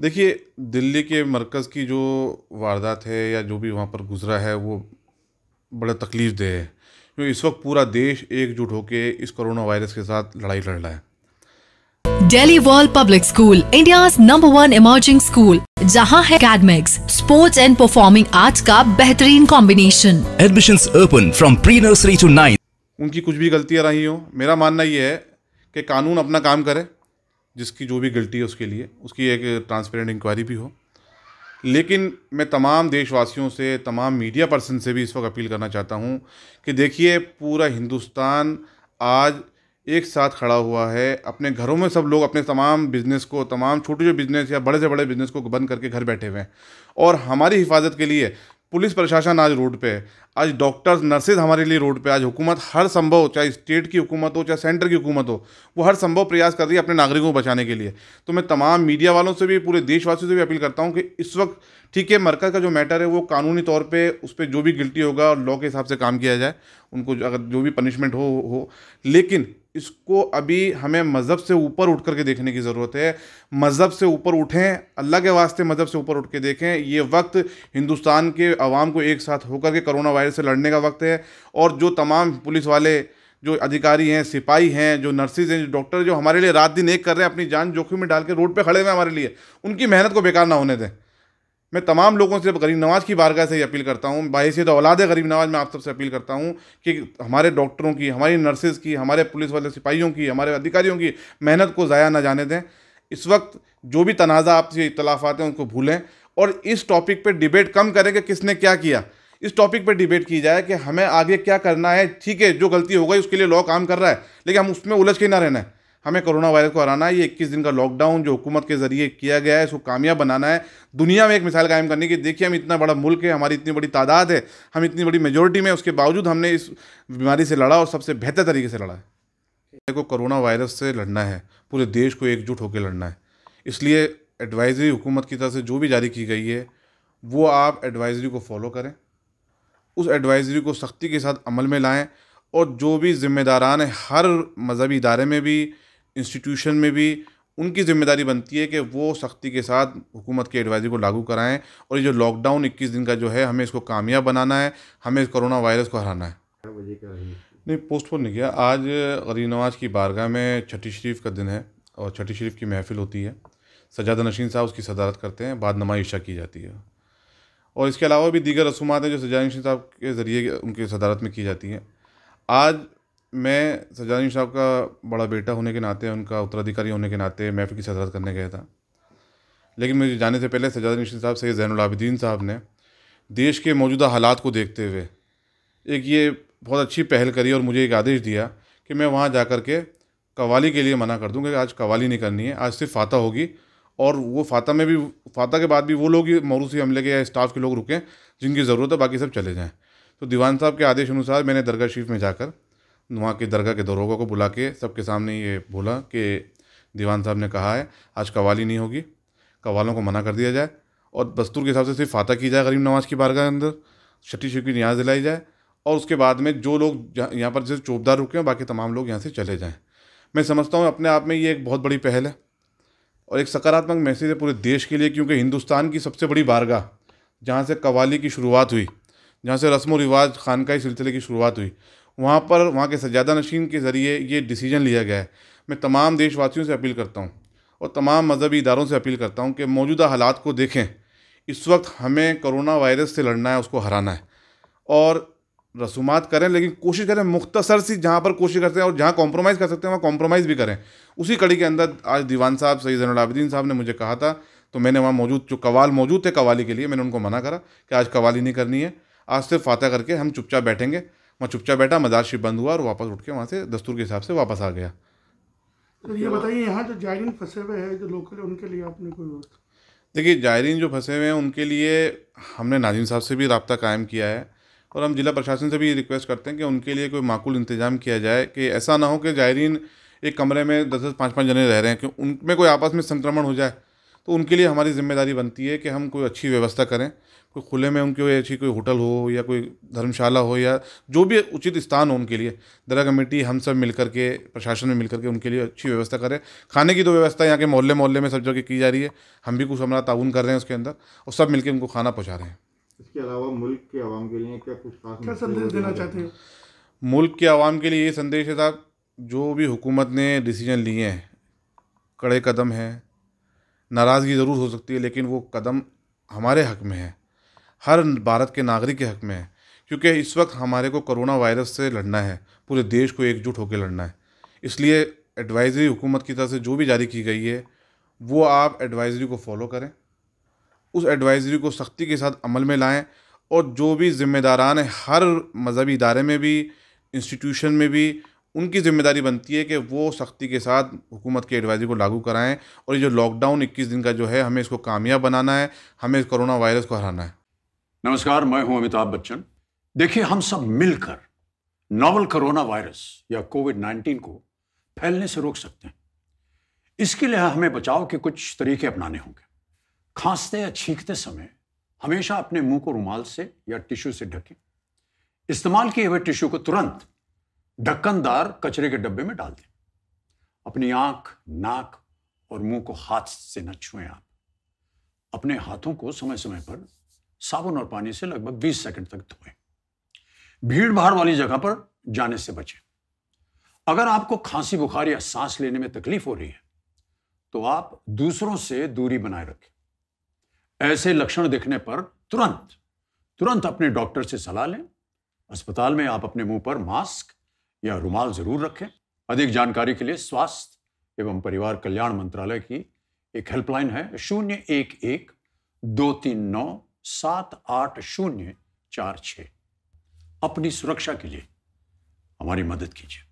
देखिए दिल्ली के मरकज़ की जो वारदात है या जो भी वहाँ पर गुज़रा है वो बड़ा तकलीफ़ दे है क्योंकि इस वक्त पूरा देश एकजुट होकर इस कोरोना वायरस के साथ लड़ाई लड़ रहा है Delhi world public school India number one emerging school जहाँ है academics sports and performing arts का बेहतरीन combination admission open from pre nursery to nine उनकी कुछ भी गलतियाँ रही हो मेरा मानना यह है कि कानून अपना काम करे जिसकी जो भी गलती है उसके लिए उसकी एक ट्रांसपेरेंट इंक्वायरी भी हो लेकिन मैं तमाम देशवासियों से तमाम मीडिया पर्सन से भी इस वक्त अपील करना चाहता हूँ कि देखिए पूरा हिंदुस्तान आज एक साथ खड़ा हुआ है अपने घरों में सब लोग अपने तमाम बिज़नेस को तमाम छोटे छोटे बिज़नेस या बड़े से बड़े बिज़नेस को बंद करके घर बैठे हुए हैं और हमारी हिफाजत के लिए पुलिस प्रशासन आज रोड पे है आज डॉक्टर्स नर्सेज हमारे लिए रोड पे आज हुकूमत हर संभव चाहे स्टेट की हुकूमत हो चाहे सेंटर की हुकूमत हो वो हर संभव प्रयास कर रही है अपने नागरिकों को बचाने के लिए तो मैं तमाम मीडिया वालों से भी पूरे देशवासियों से भी अपील करता हूँ कि इस वक्त ठीक है मरकज का जो मैटर है वो कानूनी तौर पर उस पर जो भी गिल्टी होगा और लॉ के हिसाब से काम किया जाए उनको अगर जो भी पनिशमेंट हो हो लेकिन इसको अभी हमें मज़हब से ऊपर उठ कर के देखने की ज़रूरत है मज़हब से ऊपर उठें अल्लाह के वास्ते मज़हब से ऊपर उठ के देखें ये वक्त हिंदुस्तान के आवाम को एक साथ होकर के करोना वायरस से लड़ने का वक्त है और जो तमाम पुलिस वाले जो अधिकारी हैं सिपाही हैं जो नर्सिस हैं जो डॉक्टर जो हमारे लिए रात दिन एक कर रहे हैं अपनी जान जोखिम में डाल के रोड पर खड़े हुए हमारे लिए उनकी मेहनत को बेकार ना होने दें मैं तमाम लोगों से गरीब नवाज की बारगाह से ही अपील करता हूँ तो औलाद गरीब नवाज मैं आप सबसे अपील करता हूँ कि हमारे डॉक्टरों की हमारी नर्सेज की हमारे पुलिस वाले सिपाहियों की हमारे अधिकारियों की मेहनत को ज़ाया ना जाने दें इस वक्त जो भी तनाज़ा आपसे इतलाफ़ात हैं उनको भूलें और इस टॉपिक पर डिबेट कम करें कि किसने क्या किया इस टॉपिक पर डिबेट की जाए कि हमें आगे क्या करना है ठीक है जो गलती हो गई उसके लिए लॉ काम कर रहा है लेकिन हम उसमें उलझ के ना रहना है हमें कोरोना वायरस को हराना है ये इक्कीस दिन का लॉकडाउन जो हुकूमत के ज़रिए किया गया है इसको कामयाब बनाना है दुनिया में एक मिसाल कायम करने की देखिए हम इतना बड़ा मुल्क है हमारी इतनी बड़ी तादाद है हम इतनी बड़ी मेजोरिटी में उसके बावजूद हमने इस बीमारी से लड़ा और सबसे बेहतर तरीके से लड़ा है को कोरोना वायरस से लड़ना है पूरे देश को एकजुट होकर लड़ना है इसलिए एडवाइजरी हुकूमत की तरफ से जो भी जारी की गई है वो आप एडवाइजरी को फॉलो करें उस एडवाइजरी को सख्ती के साथ अमल में लाएँ और जो भी ज़िम्मेदारान है हर मजहबी इदारे में भी इंस्टीट्यूशन में भी उनकी ज़िम्मेदारी बनती है कि वो सख्ती के साथ हुकूमत की एडवाइजरी को लागू कराएं और ये जो लॉकडाउन 21 दिन का जो है हमें इसको कामयाब बनाना है हमें इस कोरोना वायरस को हराना है नहीं पोस्टपोन नहीं किया आज गरी नवाज की बारगाह में छठी शरीफ का दिन है और छठी शरीफ की महफिल होती है सजाद नशीन साहब उसकी सदारत करते हैं बाद नमा ईशा की जाती है और इसके अलावा भी दीगर रसूमात हैं जो सजाद नशीन साहब के ज़रिए उनकी सदारत में की जाती हैं आज मैं सजानी साहब का बड़ा बेटा होने के नाते उनका उत्तराधिकारी होने के नाते मैं की सदरत करने गया था लेकिन मुझे जाने से पहले सज्जाद निशी साहब से जैनलाबिदीन साहब ने देश के मौजूदा हालात को देखते हुए एक ये बहुत अच्छी पहल करी और मुझे एक आदेश दिया कि मैं वहाँ जा कर के कवाली के लिए मना कर दूँ कि आज कवाली नहीं करनी है आज सिर्फ फाता होगी और वो फाता में भी फाता के बाद भी वो लोग मौरूसी हमले के या स्टाफ के लोग रुकें जिनकी ज़रूरत है बाकी सब चले जाएँ तो दीवान साहब के आदेश अनुसार मैंने दरगाह शरीफ में जाकर वहाँ के दरगाह के दरोगा को बुला के सबके सामने ये बोला कि दीवान साहब ने कहा है आज कवाली नहीं होगी कवालों को मना कर दिया जाए और दस्तूर के हिसाब से सिर्फ फातह की जाए गरीब नवाज की बारगाह अंदर छठी शिव की न्याज दिलाई जाए और उसके बाद में जो लोग यहाँ पर जैसे चौबदार रुके हैं बाकी तमाम लोग यहाँ से चले जाएँ मैं समझता हूँ अपने आप में ये एक बहुत बड़ी पहल है और एक सकारात्मक मैसेज है पूरे देश के लिए क्योंकि हिंदुस्तान की सबसे बड़ी बारगाह जहाँ से कवाली की शुरुआत हुई जहाँ से रस्म व रिवाज खानकाई सिलसिले की शुरुआत हुई वहाँ पर वहाँ के सज्जादा नशीन के ज़रिए ये डिसीजन लिया गया है मैं तमाम देशवासियों से अपील करता हूँ और तमाम मजहबी इदारों से अपील करता हूँ कि मौजूदा हालात को देखें इस वक्त हमें करोना वायरस से लड़ना है उसको हराना है और रसूमात करें लेकिन कोशिश करें मुख्तसर सी जहाँ पर कोशिश करते हैं और जहाँ कॉम्प्रोमाइज़ कर सकते हैं वहाँ कॉम्प्रोमाइज़ भी करें उसी कड़ी के अंदर आज दीवान साहब सईद जनदीन साहब ने मुझे कहा था तो मैंने वहाँ मौजूद जो कवाल मौजूद थे कवाली के लिए मैंने उनको मना करा कि आज कवाली नहीं करनी है आज सिर्फ फातह करके हम चुपचाप बैठेंगे वहाँ चुपचाप बैठा मदारशी बंद हुआ और वापस उठ के वहाँ से दस्तूर के हिसाब से वापस आ गया तो ये बताइए यहाँ जो जायरीन फंसे हुए हैं जो लोकल है उनके लिए आपने कोई देखिए जायरीन जो फंसे हुए हैं उनके लिए हमने नाजिम साहब से भी रबता कायम किया है और हम जिला प्रशासन से भी रिक्वेस्ट करते हैं कि उनके लिए कोई माकूल इंतजाम किया जाए कि ऐसा ना हो कि जायरीन एक कमरे में दस दस पाँच पाँच जने रह रहे हैं कि उनमें कोई आपस में संक्रमण हो जाए तो उनके लिए हमारी ज़िम्मेदारी बनती है कि हम कोई अच्छी व्यवस्था करें कोई खुले में उनके अच्छी कोई होटल हो या कोई धर्मशाला हो या जो भी उचित स्थान हो उनके लिए दरा कमेटी हम सब मिल के प्रशासन में मिल के उनके लिए अच्छी व्यवस्था करें खाने की तो व्यवस्था यहाँ के मोहल्ले मोहल्ले में सब जगह की जा रही है हम भी कुछ हमारा ताउन कर रहे हैं उसके अंदर और सब मिलकर उनको खाना पहुँचा रहे हैं इसके अलावा मुल्क के आवाम के लिए क्या कुछ खास संदेश देना चाहते हैं मुल्क के आवाम के लिए ये संदेश है साहब जो भी हुकूमत ने डिसीजन लिए हैं कड़े कदम हैं नाराज़गी ज़रूर हो सकती है लेकिन वो कदम हमारे हक में है हर भारत के नागरिक के हक में है क्योंकि इस वक्त हमारे को कोरोना वायरस से लड़ना है पूरे देश को एकजुट होकर लड़ना है इसलिए एडवाइजरी हुकूमत की तरफ से जो भी जारी की गई है वो आप एडवाइजरी को फॉलो करें उस एडवाइजरी को सख्ती के साथ अमल में लाएं और जो भी ज़िम्मेदारान हर मजहबी इदारे में भी इंस्टीट्यूशन में भी उनकी ज़िम्मेदारी बनती है कि वो सख्ती के साथ हुकूमत की एडवाइज़री को लागू कराएं और ये जो लॉकडाउन इक्कीस दिन का जो है हमें इसको कामयाब बनाना है हमें इस कोरोना वायरस को हराना है नमस्कार मैं हूं अमिताभ बच्चन देखिए हम सब मिलकर नोवल कोरोना वायरस या कोविड नाइन्टीन को फैलने से रोक सकते हैं इसके लिए हमें बचाव के कुछ तरीके अपनाने होंगे खांसते या छींकते समय हमेशा अपने मुँह को रुमाल से या टिश्यू से ढकें इस्तेमाल किए हुए टिश्यू को तुरंत ढक्कनदार कचरे के डब्बे में डाल दें अपनी आंख नाक और मुंह को हाथ से न छुए आप अपने हाथों को समय समय पर साबुन और पानी से लगभग 20 सेकंड तक धोए भीड़ भाड़ वाली जगह पर जाने से बचें अगर आपको खांसी बुखार या सांस लेने में तकलीफ हो रही है तो आप दूसरों से दूरी बनाए रखें ऐसे लक्षण दिखने पर तुरंत तुरंत अपने डॉक्टर से सलाह लें अस्पताल में आप अपने मुंह पर मास्क या रुमाल जरूर रखें अधिक जानकारी के लिए स्वास्थ्य एवं परिवार कल्याण मंत्रालय की एक हेल्पलाइन है शून्य एक एक दो तीन नौ सात आठ शून्य चार छ अपनी सुरक्षा के लिए हमारी मदद कीजिए